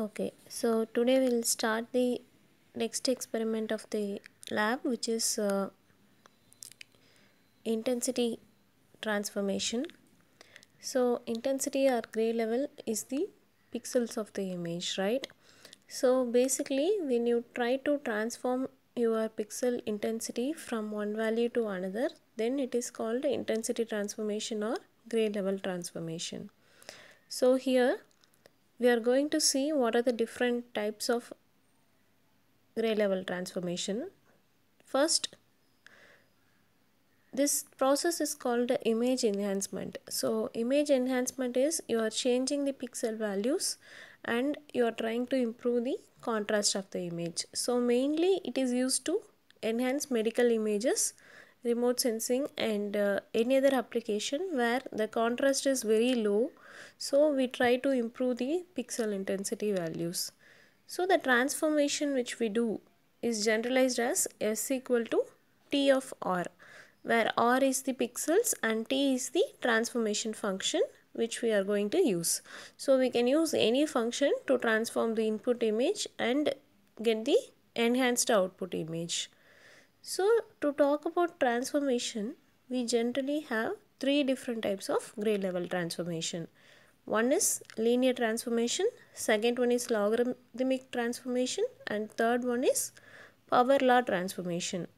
okay so today we'll start the next experiment of the lab which is uh, intensity transformation so intensity or gray level is the pixels of the image right so basically when you try to transform your pixel intensity from one value to another then it is called intensity transformation or gray level transformation so here we are going to see what are the different types of gray level transformation. First, this process is called image enhancement. So, image enhancement is you are changing the pixel values and you are trying to improve the contrast of the image. So, mainly it is used to enhance medical images remote sensing and uh, any other application where the contrast is very low so we try to improve the pixel intensity values so the transformation which we do is generalized as s equal to t of r where r is the pixels and t is the transformation function which we are going to use. So we can use any function to transform the input image and get the enhanced output image. So to talk about transformation, we generally have three different types of grade level transformation. One is linear transformation, second one is logarithmic transformation and third one is power law transformation.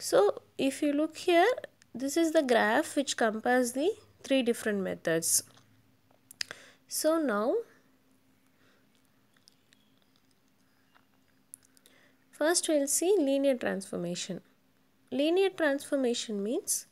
So if you look here, this is the graph which compares the three different methods. So now First we will see linear transformation. Linear transformation means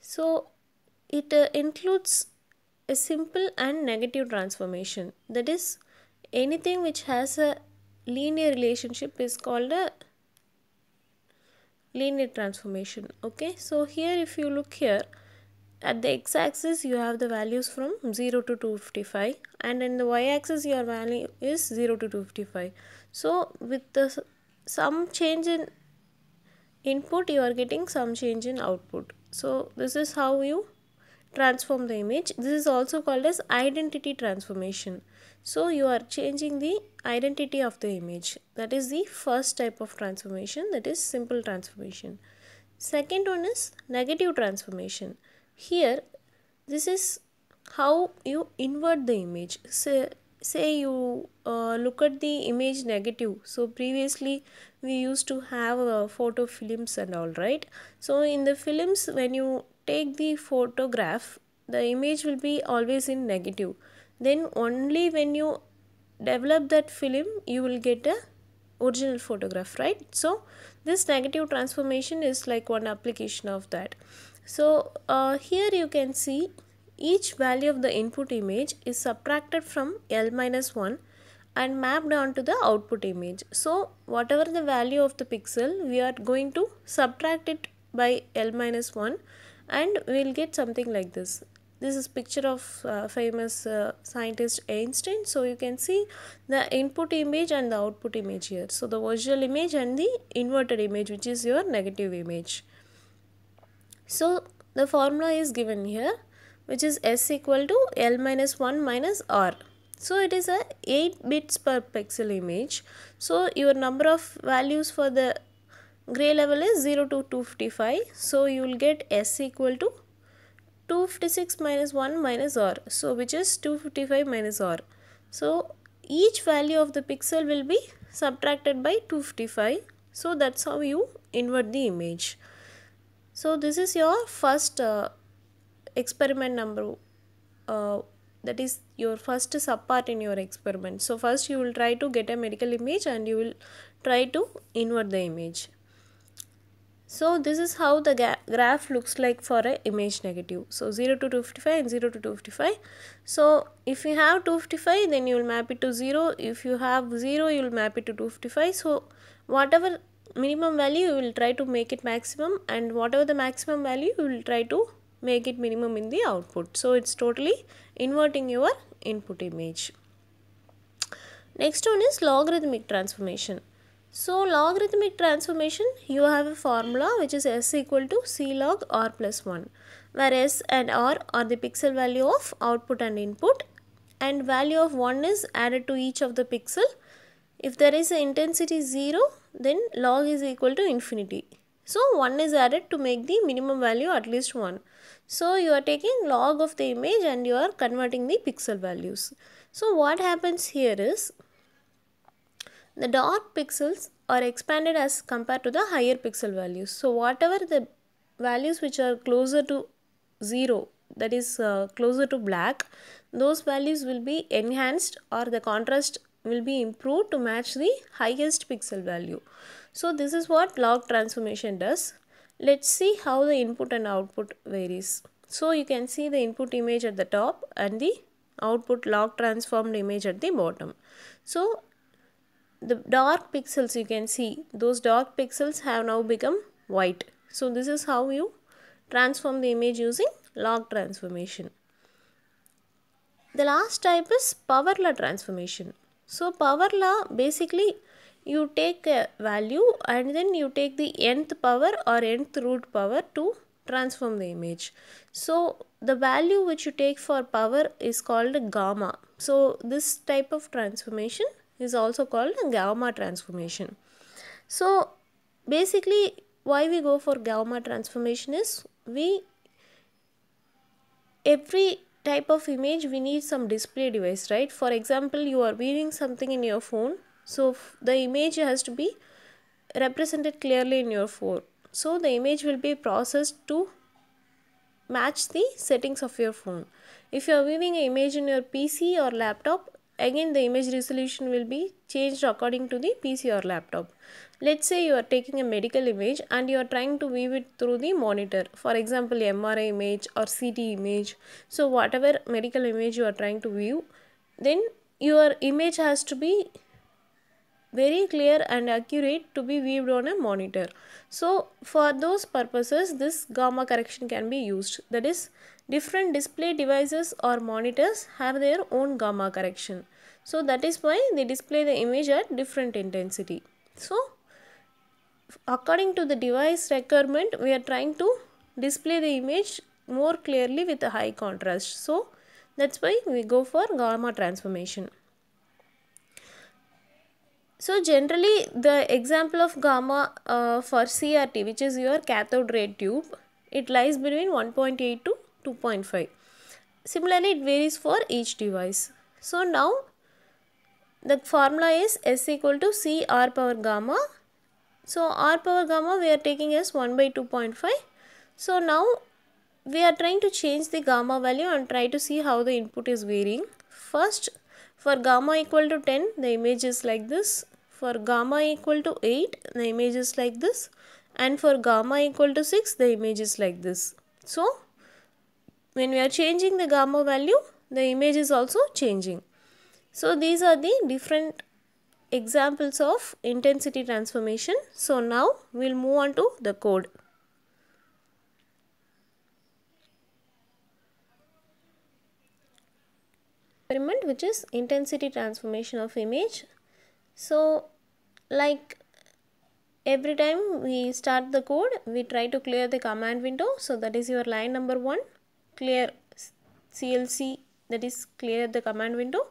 so it uh, includes a simple and negative transformation that is anything which has a linear relationship is called a linear transformation okay so here if you look here at the x-axis you have the values from 0 to 255 and in the y-axis your value is 0 to 255 so with the some change in input you are getting some change in output so this is how you transform the image this is also called as identity transformation so you are changing the identity of the image that is the first type of transformation that is simple transformation second one is negative transformation here this is how you invert the image so say you uh, look at the image negative so previously we used to have uh, photo films and all right so in the films when you take the photograph the image will be always in negative then only when you develop that film you will get a original photograph right so this negative transformation is like one application of that so uh, here you can see each value of the input image is subtracted from L minus 1 and mapped onto the output image. So whatever the value of the pixel, we are going to subtract it by L minus 1 and we will get something like this. This is picture of uh, famous uh, scientist Einstein. So you can see the input image and the output image here. So the visual image and the inverted image which is your negative image. So the formula is given here which is S equal to L minus 1 minus R. So it is a 8 bits per pixel image. So your number of values for the gray level is 0 to 255. So you will get S equal to 256 minus 1 minus R. So which is 255 minus R. So each value of the pixel will be subtracted by 255. So that's how you invert the image. So this is your first uh, experiment number uh, that is your first subpart in your experiment. So first you will try to get a medical image and you will try to invert the image. So this is how the graph looks like for a image negative. So 0 to 255 and 0 to 255. So if you have 255 then you will map it to 0. If you have 0 you will map it to 255. So whatever minimum value you will try to make it maximum and whatever the maximum value you will try to make it minimum in the output. So it's totally inverting your input image. Next one is logarithmic transformation. So logarithmic transformation you have a formula which is s equal to c log r plus 1 where s and r are the pixel value of output and input and value of 1 is added to each of the pixel. If there is intensity 0 then log is equal to infinity. So 1 is added to make the minimum value at least 1. So you are taking log of the image and you are converting the pixel values. So what happens here is the dark pixels are expanded as compared to the higher pixel values. So whatever the values which are closer to 0 that is uh, closer to black those values will be enhanced or the contrast will be improved to match the highest pixel value. So this is what log transformation does. Let's see how the input and output varies. So you can see the input image at the top and the output log transformed image at the bottom. So the dark pixels you can see, those dark pixels have now become white. So this is how you transform the image using log transformation. The last type is power law transformation. So power law basically you take a value and then you take the nth power or nth root power to transform the image. So the value which you take for power is called gamma. So this type of transformation is also called gamma transformation. So basically why we go for gamma transformation is we every type of image we need some display device right for example you are viewing something in your phone so the image has to be represented clearly in your phone so the image will be processed to match the settings of your phone if you are viewing an image in your pc or laptop again the image resolution will be changed according to the pc or laptop Let's say you are taking a medical image and you are trying to view it through the monitor. For example, MRI image or CT image. So whatever medical image you are trying to view, then your image has to be very clear and accurate to be viewed on a monitor. So for those purposes, this gamma correction can be used. That is, different display devices or monitors have their own gamma correction. So that is why they display the image at different intensity. So according to the device requirement we are trying to display the image more clearly with a high contrast. So that's why we go for gamma transformation. So generally the example of gamma uh, for CRT which is your cathode ray tube it lies between 1.8 to 2.5. Similarly it varies for each device. So now the formula is S equal to C R power gamma so r power gamma we are taking as 1 by 2.5. So now we are trying to change the gamma value and try to see how the input is varying. First for gamma equal to 10 the image is like this. For gamma equal to 8 the image is like this. And for gamma equal to 6 the image is like this. So when we are changing the gamma value the image is also changing. So these are the different examples of intensity transformation. So now we'll move on to the code. experiment which is intensity transformation of image. So like every time we start the code we try to clear the command window. So that is your line number 1 clear CLC that is clear the command window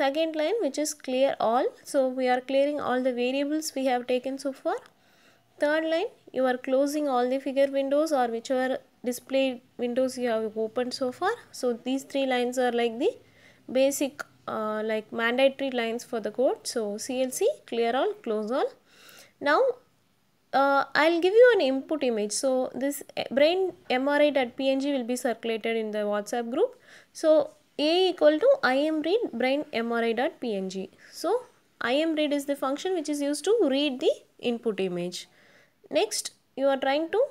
second line which is clear all so we are clearing all the variables we have taken so far third line you are closing all the figure windows or whichever display windows you have opened so far so these three lines are like the basic uh, like mandatory lines for the code so CLC clear all close all now uh, I'll give you an input image so this eh, brain MRI.png will be circulated in the WhatsApp group so a equal to imread brain mri dot png So imread is the function which is used to read the input image. Next you are trying to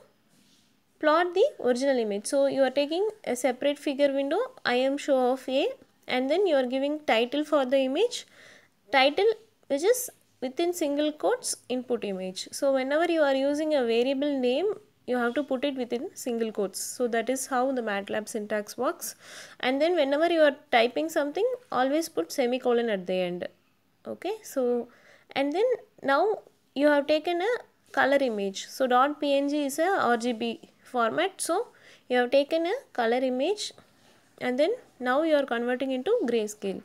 plot the original image. So you are taking a separate figure window im show of a and then you are giving title for the image. Title which is within single quotes input image. So whenever you are using a variable name you have to put it within single quotes so that is how the matlab syntax works and then whenever you are typing something always put semicolon at the end okay so and then now you have taken a color image so dot png is a rgb format so you have taken a color image and then now you are converting into grayscale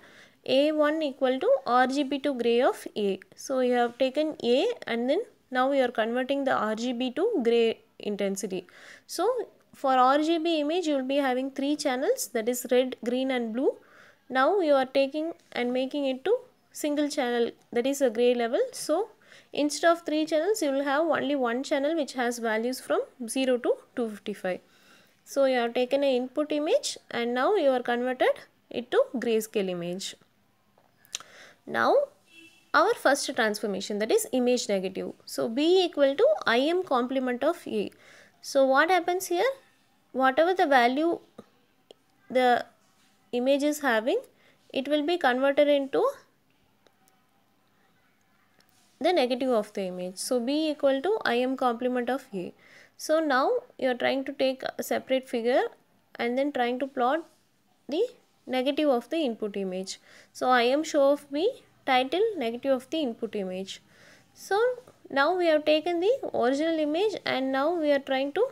a1 equal to rgb to gray of a so you have taken a and then now you are converting the rgb to gray intensity. So for RGB image you will be having three channels that is red, green and blue. Now you are taking and making it to single channel that is a gray level. So instead of three channels you will have only one channel which has values from 0 to 255. So you have taken an input image and now you are converted it to grayscale image. Now our first transformation that is image negative. So B equal to Im complement of A. So what happens here? Whatever the value the image is having, it will be converted into the negative of the image. So B equal to Im complement of A. So now you are trying to take a separate figure and then trying to plot the negative of the input image. So I am show of B title negative of the input image. So now we have taken the original image and now we are trying to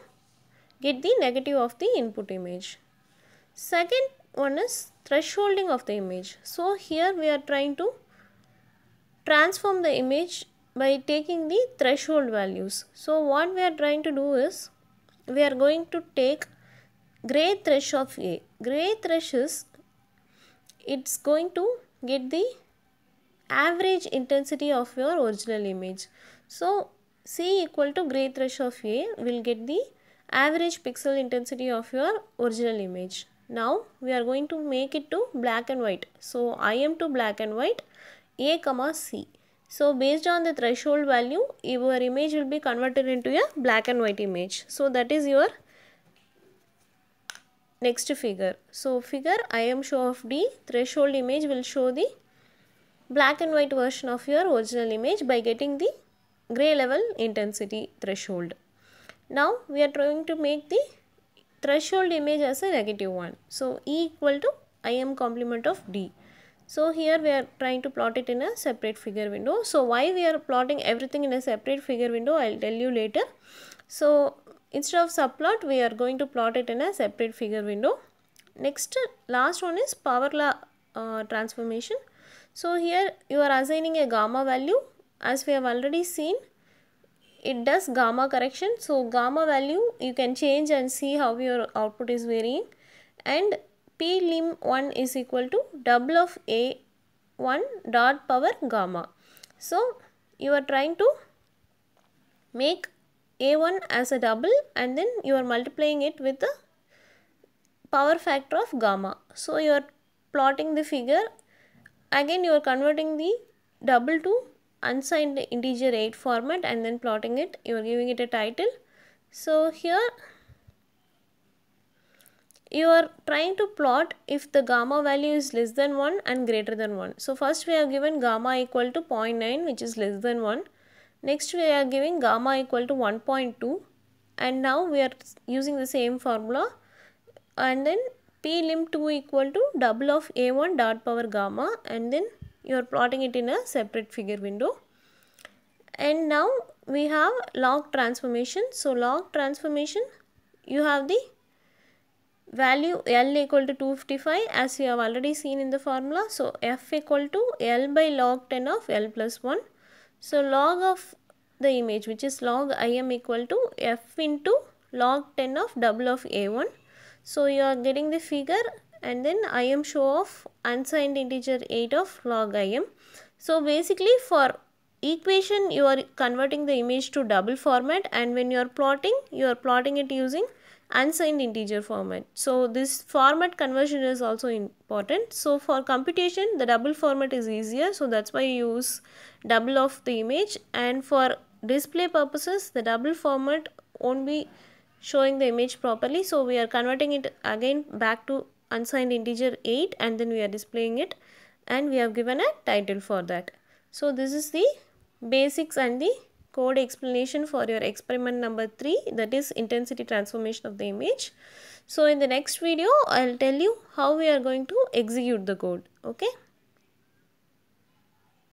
get the negative of the input image. Second one is thresholding of the image. So here we are trying to transform the image by taking the threshold values. So what we are trying to do is we are going to take gray thresh of A. Gray thresh is it's going to get the average intensity of your original image. So C equal to gray thresh of A will get the average pixel intensity of your original image. Now we are going to make it to black and white. So I am to black and white A comma C. So based on the threshold value your image will be converted into a black and white image. So that is your next figure. So figure I am show of D threshold image will show the black and white version of your original image by getting the gray level intensity threshold. Now we are trying to make the threshold image as a negative one. So E equal to IM complement of D. So here we are trying to plot it in a separate figure window. So why we are plotting everything in a separate figure window I will tell you later. So instead of subplot we are going to plot it in a separate figure window. Next last one is power law uh, transformation. So here you are assigning a gamma value as we have already seen it does gamma correction. So gamma value you can change and see how your output is varying and p lim 1 is equal to double of a 1 dot power gamma. So you are trying to make a1 as a double and then you are multiplying it with the power factor of gamma. So you are plotting the figure again you are converting the double to unsigned integer 8 format and then plotting it you are giving it a title so here you are trying to plot if the gamma value is less than 1 and greater than 1. So first we are given gamma equal to 0.9 which is less than 1. Next we are giving gamma equal to 1.2 and now we are using the same formula and then P limb 2 equal to double of A1 dot power gamma and then you are plotting it in a separate figure window. And now we have log transformation. So log transformation you have the value L equal to 255 as we have already seen in the formula. So F equal to L by log 10 of L plus 1. So log of the image which is log I m equal to F into log 10 of double of A1 so you are getting the figure and then I am show of unsigned integer 8 of log I M. So basically for equation you are converting the image to double format and when you are plotting you are plotting it using unsigned integer format. So this format conversion is also important. So for computation the double format is easier so that's why you use double of the image and for display purposes the double format won't be showing the image properly. So we are converting it again back to unsigned integer 8 and then we are displaying it and we have given a title for that. So this is the basics and the code explanation for your experiment number 3 that is intensity transformation of the image. So in the next video I will tell you how we are going to execute the code. Okay.